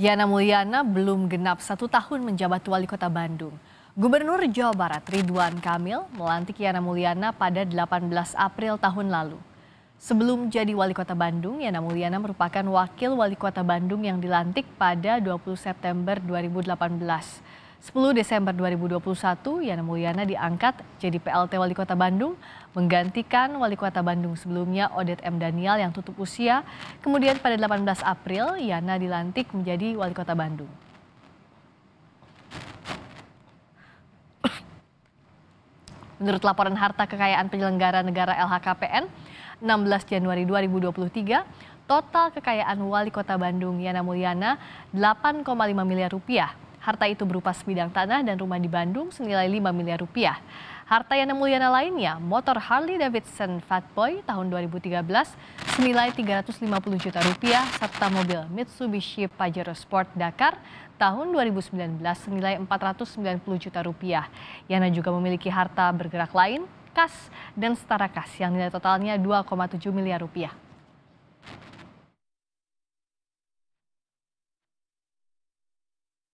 Yana Mulyana belum genap satu tahun menjabat wali kota Bandung. Gubernur Jawa Barat Ridwan Kamil melantik Yana Mulyana pada 18 April tahun lalu. Sebelum jadi wali kota Bandung, Yana Mulyana merupakan wakil wali kota Bandung yang dilantik pada 20 September 2018. 10 Desember 2021, Yana Mulyana diangkat jadi PLT Wali Kota Bandung, menggantikan Wali Kota Bandung sebelumnya Odet M. Daniel yang tutup usia. Kemudian pada 18 April, Yana dilantik menjadi Wali Kota Bandung. Menurut laporan harta kekayaan penyelenggara negara LHKPN, 16 Januari 2023, total kekayaan Wali Kota Bandung Yana Mulyana 8,5 miliar rupiah. Harta itu berupa sebidang tanah dan rumah di Bandung senilai 5 miliar rupiah. Harta yang Mulyana lainnya, motor Harley Davidson Fatboy tahun 2013 senilai 350 juta rupiah serta mobil Mitsubishi Pajero Sport Dakar tahun 2019 senilai 490 juta rupiah. Yana juga memiliki harta bergerak lain, kas dan setara kas yang nilai totalnya 2,7 miliar rupiah.